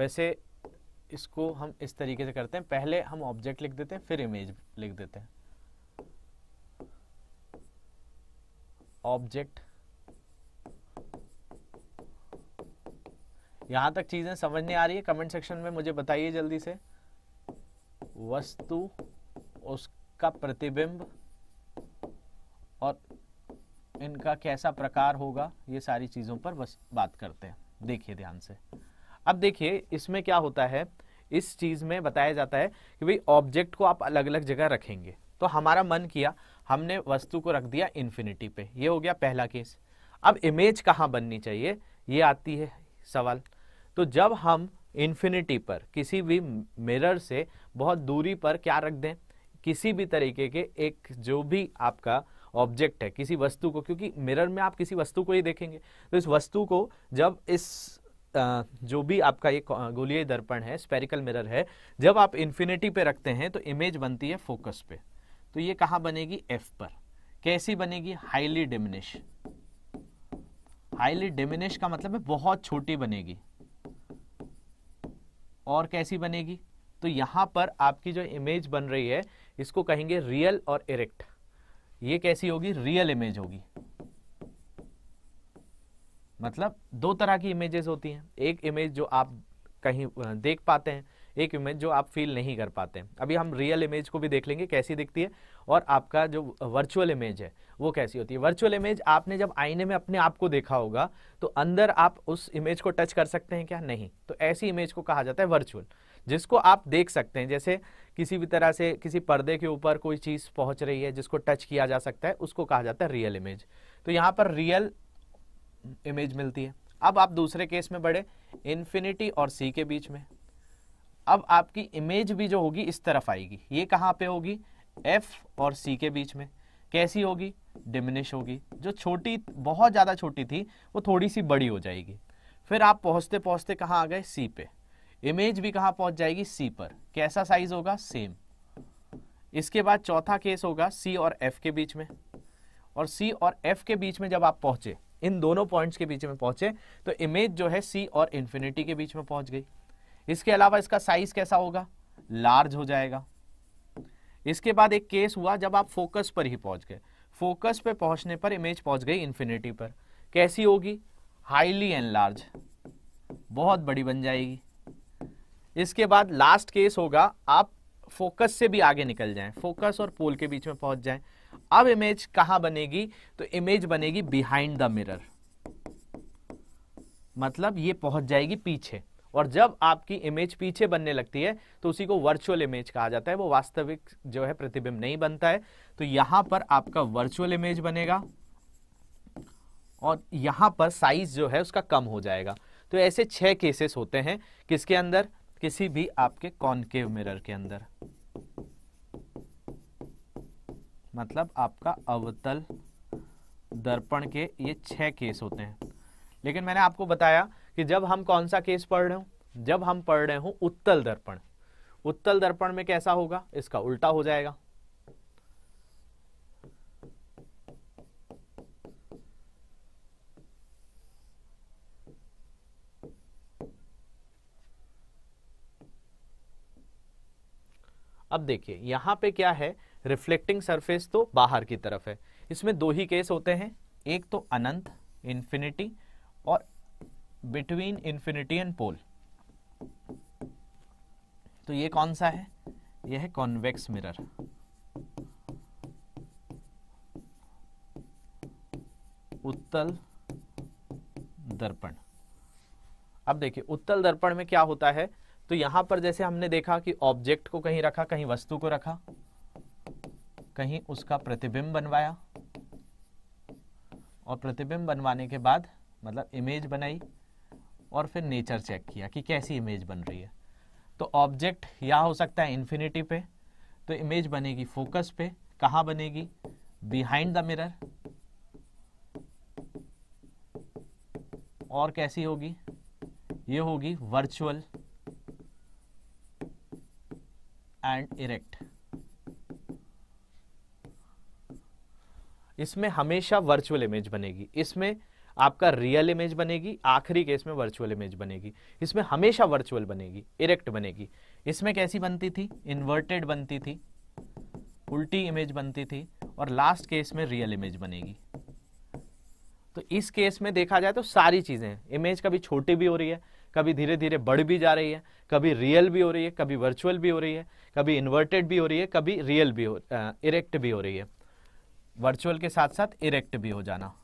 वैसे इसको हम इस तरीके से करते हैं पहले हम ऑब्जेक्ट लिख देते हैं फिर इमेज लिख देते हैं ऑब्जेक्ट यहां तक चीजें समझने आ रही है कमेंट सेक्शन में मुझे बताइए जल्दी से वस्तु उसका प्रतिबिंब और इनका कैसा प्रकार होगा ये सारी चीज़ों पर बस बात करते हैं देखिए ध्यान से अब देखिए इसमें क्या होता है इस चीज़ में बताया जाता है कि भाई ऑब्जेक्ट को आप अलग अलग जगह रखेंगे तो हमारा मन किया हमने वस्तु को रख दिया इन्फिनिटी पे ये हो गया पहला केस अब इमेज कहाँ बननी चाहिए ये आती है सवाल तो जब हम इन्फिनिटी पर किसी भी मिरर से बहुत दूरी पर क्या रख दें किसी भी तरीके के एक जो भी आपका ऑब्जेक्ट है किसी वस्तु को क्योंकि मिरर में आप किसी वस्तु को ही देखेंगे तो इस वस्तु को जब इस जो भी आपका ये गोलीय दर्पण है स्पेरिकल मिरर है जब आप इन्फिनिटी पे रखते हैं तो इमेज बनती है फोकस पे तो ये कहां बनेगी एफ पर कैसी बनेगी हाईली डिमिनिश हाईली डिमिनिश का मतलब है बहुत छोटी बनेगी और कैसी बनेगी तो यहां पर आपकी जो इमेज बन रही है इसको कहेंगे रियल और इरेक्ट ये कैसी होगी रियल इमेज होगी मतलब दो तरह की इमेजेस होती हैं एक इमेज जो आप कहीं देख पाते हैं एक इमेज जो आप फील नहीं कर पाते अभी हम रियल इमेज को भी देख लेंगे कैसी दिखती है और आपका जो वर्चुअल इमेज है वो कैसी होती है वर्चुअल इमेज आपने जब आईने में अपने आप को देखा होगा तो अंदर आप उस इमेज को टच कर सकते हैं क्या नहीं तो ऐसी इमेज को कहा जाता है वर्चुअल जिसको आप देख सकते हैं जैसे किसी भी तरह से किसी पर्दे के ऊपर कोई चीज़ पहुंच रही है जिसको टच किया जा सकता है उसको कहा जाता है रियल इमेज तो यहाँ पर रियल इमेज मिलती है अब आप दूसरे केस में बढ़े इन्फिनिटी और सी के बीच में अब आपकी इमेज भी जो होगी इस तरफ आएगी ये कहाँ पे होगी एफ और सी के बीच में कैसी होगी डिमिनिश होगी जो छोटी बहुत ज़्यादा छोटी थी वो थोड़ी सी बड़ी हो जाएगी फिर आप पहुँचते पहुँचते कहाँ आ गए सी पे इमेज भी कहाँ पहुँच जाएगी सी पर कैसा साइज होगा सेम इसके बाद चौथा केस होगा सी और एफ के बीच में और सी और एफ के बीच में जब आप पहुँचे इन दोनों पॉइंट्स के बीच में पहुँचे तो इमेज जो है सी और इन्फिनिटी के बीच में पहुँच गई इसके अलावा इसका साइज कैसा होगा लार्ज हो जाएगा इसके बाद एक केस हुआ जब आप फोकस पर ही पहुंच गए फोकस पे पहुंचने पर इमेज पहुंच गई इंफिनिटी पर कैसी होगी हाईली एंड लार्ज बहुत बड़ी बन जाएगी इसके बाद लास्ट केस होगा आप फोकस से भी आगे निकल जाएं फोकस और पोल के बीच में पहुंच जाएं अब इमेज कहां बनेगी तो इमेज बनेगी बिहाइंड द मिरर मतलब ये पहुंच जाएगी पीछे और जब आपकी इमेज पीछे बनने लगती है तो उसी को वर्चुअल इमेज कहा जाता है वो वास्तविक जो है प्रतिबिंब नहीं बनता है तो यहां पर आपका वर्चुअल इमेज बनेगा और यहां पर साइज जो है उसका कम हो जाएगा तो ऐसे छह केसेस होते हैं किसके अंदर किसी भी आपके कॉनकेव मिरर के अंदर मतलब आपका अवतल दर्पण के ये छह केस होते हैं लेकिन मैंने आपको बताया कि जब हम कौन सा केस पढ़ रहे हो जब हम पढ़ रहे हो उत्तल दर्पण उत्तल दर्पण में कैसा होगा इसका उल्टा हो जाएगा अब देखिए यहां पे क्या है रिफ्लेक्टिंग सरफेस तो बाहर की तरफ है इसमें दो ही केस होते हैं एक तो अनंत इंफिनिटी और बिटवीन इंफिनिटी एंड पोल तो ये कौन सा है यह है कॉन्वेक्स मिरर उत्तल दर्पण अब देखिए उत्तल दर्पण में क्या होता है तो यहां पर जैसे हमने देखा कि ऑब्जेक्ट को कहीं रखा कहीं वस्तु को रखा कहीं उसका प्रतिबिंब बनवाया और प्रतिबिंब बनवाने के बाद मतलब इमेज बनाई और फिर नेचर चेक किया कि कैसी इमेज बन रही है तो ऑब्जेक्ट या हो सकता है इन्फिनिटी पे तो इमेज बनेगी फोकस पे कहाँ बनेगी बिहाइंड द मिरर और कैसी होगी ये होगी वर्चुअल एंड इरेक्ट इसमें हमेशा वर्चुअल इमेज बनेगी इसमें आपका रियल इमेज बनेगी आखिरी केस में वर्चुअल इमेज बनेगी इसमें हमेशा वर्चुअल बनेगी इरेक्ट बनेगी इसमें कैसी बनती थी इन्वर्टेड बनती थी उल्टी इमेज बनती थी और लास्ट केस में रियल इमेज बनेगी तो इस केस में देखा जाए तो सारी चीज़ें इमेज कभी छोटी भी हो रही है कभी धीरे धीरे बढ़ भी जा रही है कभी रियल भी हो रही है कभी वर्चुअल भी हो रही है कभी इन्वर्टेड भी हो रही है कभी रियल भी हो इरेक्ट भी हो रही है वर्चुअल के साथ साथ इरेक्ट भी हो जाना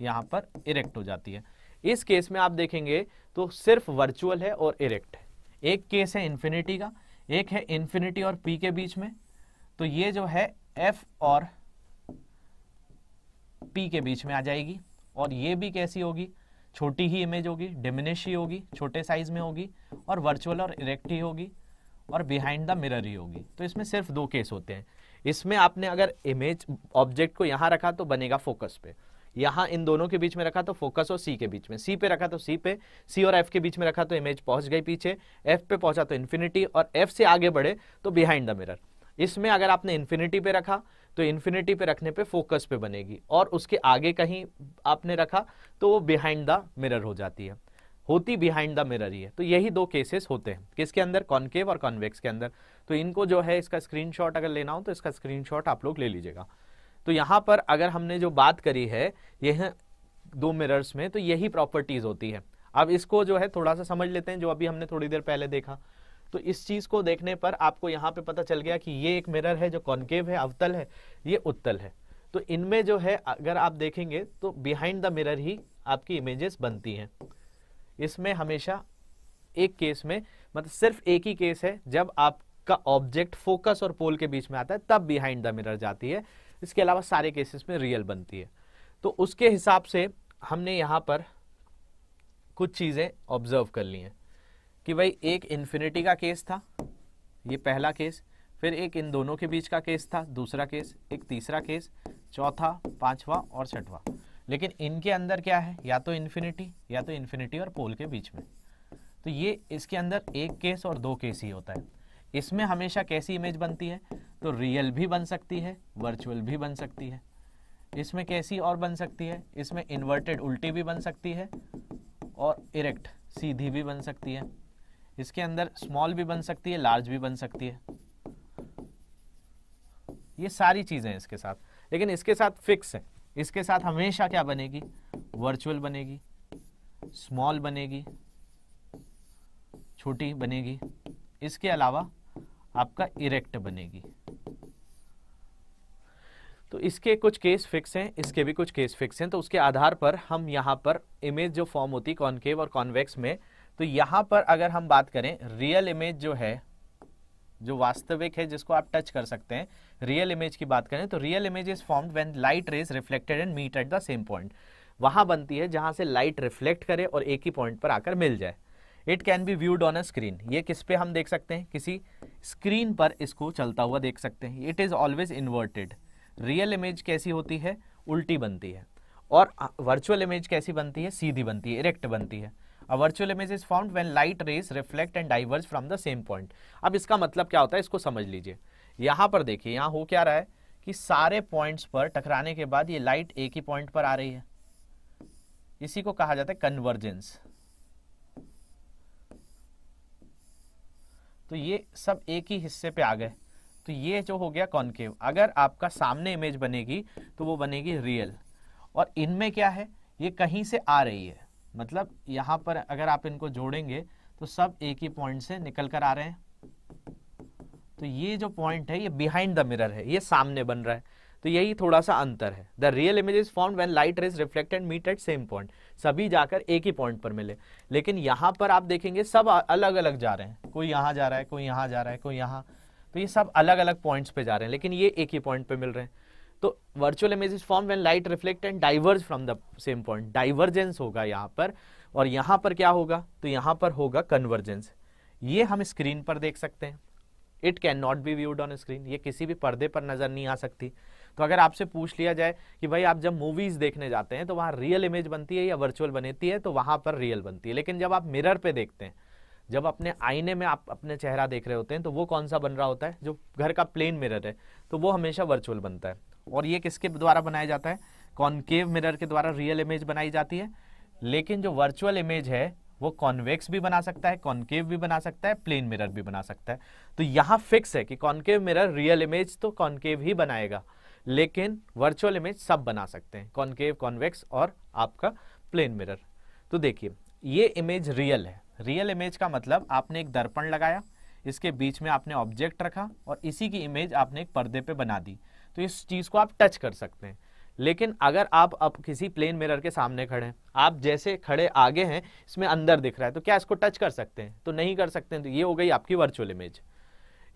यहां पर इरेक्ट हो जाती है इस केस में आप देखेंगे तो सिर्फ वर्चुअल है और इरेक्ट है एक केस है इन्फिनिटी का एक है इन्फिनिटी और पी के बीच में तो ये जो है एफ और पी के बीच में आ जाएगी और ये भी कैसी होगी छोटी ही इमेज होगी डिमिनिश ही होगी छोटे साइज में होगी और वर्चुअल और इरेक्ट ही होगी और बिहाइंड द मिरर ही होगी तो इसमें सिर्फ दो केस होते हैं इसमें आपने अगर इमेज ऑब्जेक्ट को यहाँ रखा तो बनेगा फोकस पे यहां इन दोनों के बीच में रखा तो फोकस और सी के बीच में सी पे रखा तो सी पे सी और एफ के बीच में रखा तो इमेज पहुंच गई पीछे एफ पे पहुंचा तो इन्फिनिटी और एफ से आगे बढ़े तो बिहाइंड द मिरर इसमें अगर आपने इन्फिनिटी पे रखा तो इन्फिनिटी पे रखने पे फोकस पे बनेगी और उसके आगे कहीं आपने रखा तो वो बिहाइंड द मिरर हो जाती है होती बिहाइंड द मिरर ही है तो यही दो केसेस होते हैं किसके अंदर कॉन्केव और कॉन्वेक्स के अंदर तो इनको जो है इसका स्क्रीनशॉट अगर लेना हो तो इसका स्क्रीनशॉट आप लोग ले लीजिएगा तो यहाँ पर अगर हमने जो बात करी है यह दो मिरर्स में तो यही प्रॉपर्टीज होती है अब इसको जो है थोड़ा सा समझ लेते हैं जो अभी हमने थोड़ी देर पहले देखा तो इस चीज को देखने पर आपको यहाँ पे पता चल गया कि ये एक मिरर है जो कॉन्केव है अवतल है ये उत्तल है तो इनमें जो है अगर आप देखेंगे तो बिहाइंड द मिरर ही आपकी इमेजेस बनती हैं इसमें हमेशा एक केस में मतलब सिर्फ एक ही केस है जब आपका ऑब्जेक्ट फोकस और पोल के बीच में आता है तब बिहाइंड द मिरर जाती है इसके अलावा सारे केसेस में रियल बनती है तो उसके हिसाब से हमने यहाँ पर कुछ चीज़ें ऑब्जर्व कर ली हैं कि भाई एक इन्फिनिटी का केस था ये पहला केस फिर एक इन दोनों के बीच का केस था दूसरा केस एक तीसरा केस चौथा पांचवा और छठवा लेकिन इनके अंदर क्या है या तो इन्फिनिटी या तो इन्फिनिटी और पोल के बीच में तो ये इसके अंदर एक केस और दो केस ही होता है इसमें हमेशा कैसी इमेज बनती है तो रियल भी बन सकती है वर्चुअल भी बन सकती है इसमें कैसी और बन सकती है इसमें इन्वर्टेड उल्टी भी बन सकती है और इरेक्ट सीधी भी बन सकती है इसके अंदर स्मॉल भी बन सकती है लार्ज भी बन सकती है ये सारी चीज़ें इसके साथ लेकिन इसके साथ फिक्स है इसके साथ हमेशा क्या बनेगी वर्चुअल बनेगी स्मॉल बनेगी छोटी बनेगी इसके अलावा आपका इरेक्ट बनेगी तो इसके कुछ केस फिक्स हैं इसके भी कुछ केस फिक्स हैं तो उसके आधार पर हम यहाँ पर इमेज जो फॉर्म होती है कॉन्केव और कॉन्वेक्स में तो यहाँ पर अगर हम बात करें रियल इमेज जो है जो वास्तविक है जिसको आप टच कर सकते हैं रियल इमेज की बात करें तो real image is form when light rays reflected and meet at the same point वहाँ बनती है जहाँ से लाइट रिफ्लेक्ट करे और एक ही पॉइंट पर आकर मिल जाए it can be viewed on a screen ये किस पे हम देख सकते हैं किसी स्क्रीन पर इसको चलता हुआ देख सकते हैं it is always inverted real image कैसी होती है उल्टी बनती है और वर्चुअल इमेज कैसी बनती है सीधी बनती है इरेक्ट बनती है a virtual image is found when light rays reflect and diverse from the same point अब इसका मतलब क्या होता है इसको समझ लीजिए यहाँ पर देखिए यहाँ हो क्या रहा है कि सारे पॉइंट्स पर टकराने के बाद ये लाइट एक ही पॉइंट पर आ रही है इसी को कहा जाता है कन्वर्जेंस तो ये सब एक ही हिस्से पे आ गए तो ये जो हो गया कॉन्केव अगर आपका सामने इमेज बनेगी तो वो बनेगी रियल और इनमें क्या है ये कहीं से आ रही है मतलब यहाँ पर अगर आप इनको जोड़ेंगे तो सब एक ही पॉइंट से निकल कर आ रहे हैं तो ये जो पॉइंट है ये बिहाइंड द मिरर है ये सामने बन रहा है तो यही थोड़ा सा अंतर है the real image is form when light rays reflected meet at same point सभी जाकर एक ही पॉइंट पर मिले लेकिन यहां पर आप देखेंगे सब अलग अलग जा रहे हैं कोई यहां जा रहा है कोई यहां जा रहा है कोई यहां तो ये सब अलग अलग पॉइंट्स पे जा रहे हैं लेकिन ये एक ही पॉइंट पे मिल रहे हैं तो virtual image is form when light reflect and diverge from the same point divergence होगा यहाँ पर और यहाँ पर क्या होगा तो यहाँ पर होगा कन्वर्जेंस ये हम स्क्रीन पर देख सकते हैं it can not be viewed on screen ये किसी भी पर्दे पर नज़र नहीं आ सकती तो अगर आपसे पूछ लिया जाए कि भाई आप जब मूवीज देखने जाते हैं तो वहाँ रियल इमेज बनती है या वर्चुअल बनती है तो वहाँ पर रियल बनती है लेकिन जब आप मिरर पे देखते हैं जब अपने आईने में आप अपने चेहरा देख रहे होते हैं तो वो कौन सा बन रहा होता है जो घर का प्लेन मिरर है तो वो हमेशा वर्चुअल बनता है और ये किसके द्वारा बनाया जाता है कॉन्केव मिरर के द्वारा रियल इमेज बनाई जाती है लेकिन जो वर्चुअल इमेज है वो कॉन्वेक्स भी बना सकता है कॉन्केव भी बना सकता है प्लेन मिरर भी बना सकता है तो यहाँ फिक्स है कि कॉन्केव मिरर रियल इमेज तो कॉन्केव ही बनाएगा लेकिन वर्चुअल इमेज सब बना सकते हैं कॉन्केव कॉन्वेक्स और आपका प्लेन मिरर तो देखिए ये इमेज रियल है रियल इमेज का मतलब आपने एक दर्पण लगाया इसके बीच में आपने ऑब्जेक्ट रखा और इसी की इमेज आपने एक पर्दे पे बना दी तो इस चीज़ को आप टच कर सकते हैं लेकिन अगर आप अब किसी प्लेन मिरर के सामने खड़े हैं आप जैसे खड़े आगे हैं इसमें अंदर दिख रहा है तो क्या इसको टच कर सकते हैं तो नहीं कर सकते हैं तो ये हो गई आपकी वर्चुअल इमेज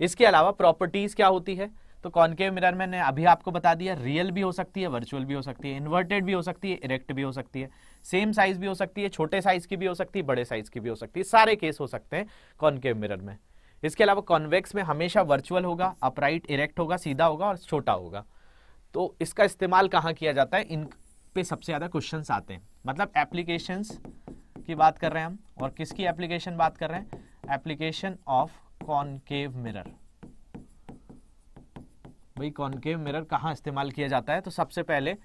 इसके अलावा प्रॉपर्टीज़ क्या होती है तो के मिरर मैंने अभी आपको बता दिया रियल भी हो सकती है वर्चुअल भी हो सकती है इन्वर्टेड भी हो सकती है इरेक्ट भी हो सकती है सेम साइज भी हो सकती है छोटे साइज की भी हो सकती है बड़े साइज की भी हो सकती है सारे केस हो सकते हैं कॉन्केव मिरर में इसके अलावा कॉन्वेक्स में हमेशा वर्चुअल होगा अपराइट इरेक्ट होगा सीधा होगा और छोटा होगा तो इसका इस्तेमाल कहाँ किया जाता है इन पे सबसे ज़्यादा क्वेश्चन आते हैं मतलब एप्लीकेशन की बात कर रहे हैं हम और किसकी एप्लीकेशन बात कर रहे हैं एप्लीकेशन ऑफ कॉन्केव मिरर भाई कॉन्केव मिरर कहाँ इस्तेमाल किया जाता है तो सबसे पहले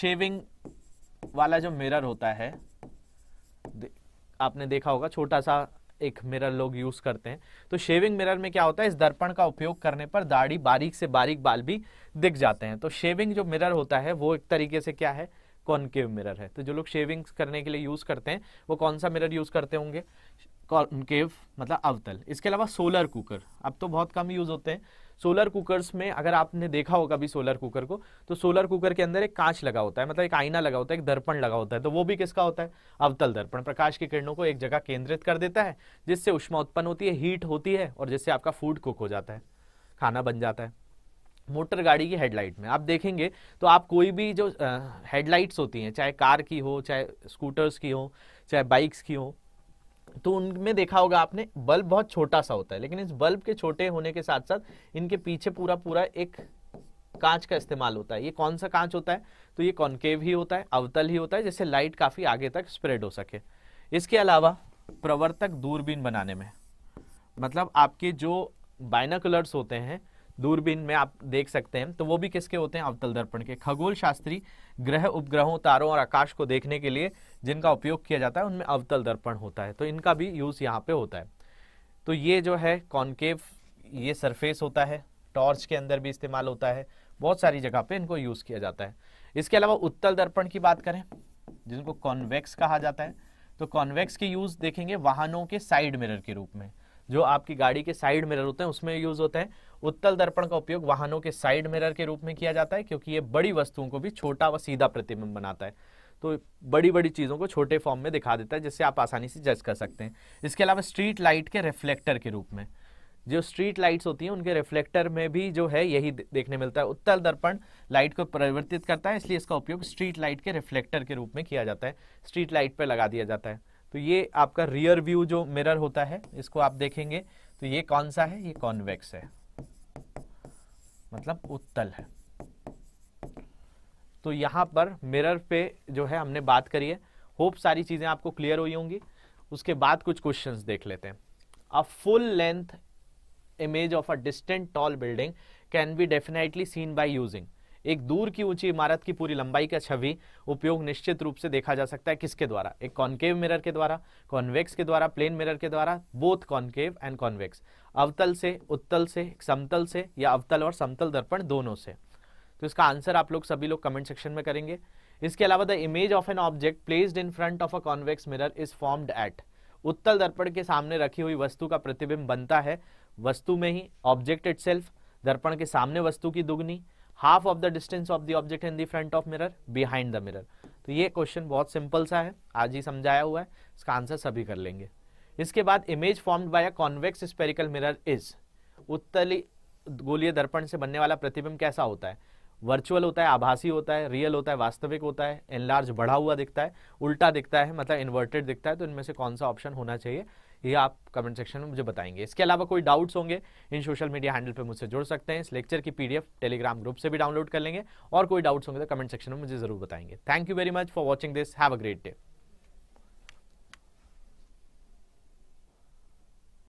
शेविंग वाला जो मिरर होता है आपने देखा होगा छोटा सा एक मिरर लोग यूज करते हैं तो शेविंग मिरर में क्या होता है इस दर्पण का उपयोग करने पर दाढ़ी बारीक से बारीक बाल भी दिख जाते हैं तो शेविंग जो मिरर होता है वो एक तरीके से क्या है कॉनकेव मिरर है तो जो लोग शेविंग करने के लिए यूज करते हैं वो कौन सा मिरर यूज करते होंगे कॉनकेव मतलब अवतल इसके अलावा सोलर कुकर अब तो बहुत कम यूज होते हैं सोलर कुकर्स में अगर आपने देखा होगा भी सोलर कुकर को तो सोलर कुकर के अंदर एक कांच लगा होता है मतलब एक आईना लगा होता है एक दर्पण लगा होता है तो वो भी किसका होता है अवतल दर्पण प्रकाश की किरणों को एक जगह केंद्रित कर देता है जिससे उष्मा उत्पन्न होती है हीट होती है और जिससे आपका फूड कुक हो जाता है खाना बन जाता है मोटर गाड़ी की हेडलाइट में आप देखेंगे तो आप कोई भी जो हेडलाइट्स होती हैं चाहे कार की हो चाहे स्कूटर्स की हो चाहे बाइक्स की हो तो उनमें देखा होगा आपने बल्ब बहुत छोटा सा होता है लेकिन इस बल्ब के छोटे होने के साथ साथ इनके पीछे पूरा पूरा एक कांच का इस्तेमाल होता है ये कौन सा कांच होता है तो ये कॉन्केव ही होता है अवतल ही होता है जिससे लाइट काफ़ी आगे तक स्प्रेड हो सके इसके अलावा प्रवर्तक दूरबीन बनाने में मतलब आपके जो बाइनाकुलर्स होते हैं दूरबीन में आप देख सकते हैं तो वो भी किसके होते हैं अवतल दर्पण के खगोल शास्त्री ग्रह उपग्रहों तारों और आकाश को देखने के लिए जिनका उपयोग किया जाता है उनमें अवतल दर्पण होता है तो इनका भी यूज़ यहाँ पे होता है तो ये जो है कॉन्केव ये सरफेस होता है टॉर्च के अंदर भी इस्तेमाल होता है बहुत सारी जगह पे इनको यूज़ किया जाता है इसके अलावा उत्तल दर्पण की बात करें जिनको कॉन्वेक्स कहा जाता है तो कॉन्वेक्स के यूज़ देखेंगे वाहनों के साइड मिरर के रूप में जो आपकी गाड़ी के साइड मिरर होते हैं उसमें यूज होते हैं उत्तल दर्पण का उपयोग वाहनों के साइड मिरर के रूप में किया जाता है क्योंकि ये बड़ी वस्तुओं को भी छोटा व सीधा प्रतिबिंब बनाता है तो बड़ी बड़ी चीज़ों को छोटे फॉर्म में दिखा देता है जिससे आप आसानी से जज कर सकते हैं इसके अलावा स्ट्रीट लाइट के रिफ्लेक्टर के रूप में जो स्ट्रीट लाइट्स होती हैं उनके रिफ्लेक्टर में भी जो है यही देखने मिलता है उत्तल दर्पण लाइट को परिवर्तित करता है इसलिए इसका उपयोग स्ट्रीट लाइट के रिफ्लेक्टर के रूप में किया जाता है स्ट्रीट लाइट पर लगा दिया जाता है तो ये आपका रियर व्यू जो मिरर होता है इसको आप देखेंगे तो ये कौन सा है ये कॉन्वेक्स है मतलब उत्तल है तो यहां पर मिरर पे जो है हमने बात करी है होप सारी चीज़ें आपको क्लियर हुई होंगी उसके बाद कुछ क्वेश्चंस देख लेते हैं a full length image of a distant tall building can be definitely seen by using एक दूर की ऊंची इमारत की पूरी लंबाई का छवि उपयोग निश्चित रूप से देखा जा सकता है किसके द्वारा एक कॉन्केव मिरर के द्वारा कॉन्वेक्स के द्वारा प्लेन मिरर के द्वारा बोथ कॉन्केव एंड कॉन्वेक्स अवतल से उत्तल से समतल से या अवतल और समतल दर्पण दोनों से तो इसका आंसर आप लोग सभी लोग कमेंट सेक्शन में करेंगे इसके अलावा the image of an object placed in front of a convex mirror is formed at उत्तल दर्पण के सामने रखी हुई वस्तु का प्रतिबिंब बनता है वस्तु में ही ऑब्जेक्ट इट दर्पण के सामने वस्तु की दुगनी half of the distance of the object in the front of mirror behind the mirror तो ये क्वेश्चन बहुत सिंपल सा है आज ही समझाया हुआ है इसका आंसर सभी कर लेंगे इसके बाद image formed by a convex spherical mirror is उत्तली गोलीय दर्पण से बनने वाला प्रतिबिंब कैसा होता है वर्चुअल होता है आभासी होता है रियल होता है वास्तविक होता है एनलार्ज बढ़ा हुआ दिखता है उल्टा दिखता है मतलब इन्वर्टेड दिखता है तो इनमें से कौन सा ऑप्शन होना चाहिए ये आप कमेंट सेक्शन में मुझे बताएंगे इसके अलावा कोई डाउट्स होंगे इन सोशल मीडिया हैंडल पर मुझसे जुड़ सकते हैं इस लेक्चर की पीडीएफ टेलीग्राम ग्रुप से भी डाउनलोड कर लेंगे और कोई डाउट्स होंगे तो कमेंट सेक्शन में मुझे जरूर बताएंगे thank you very much for watching this have a great day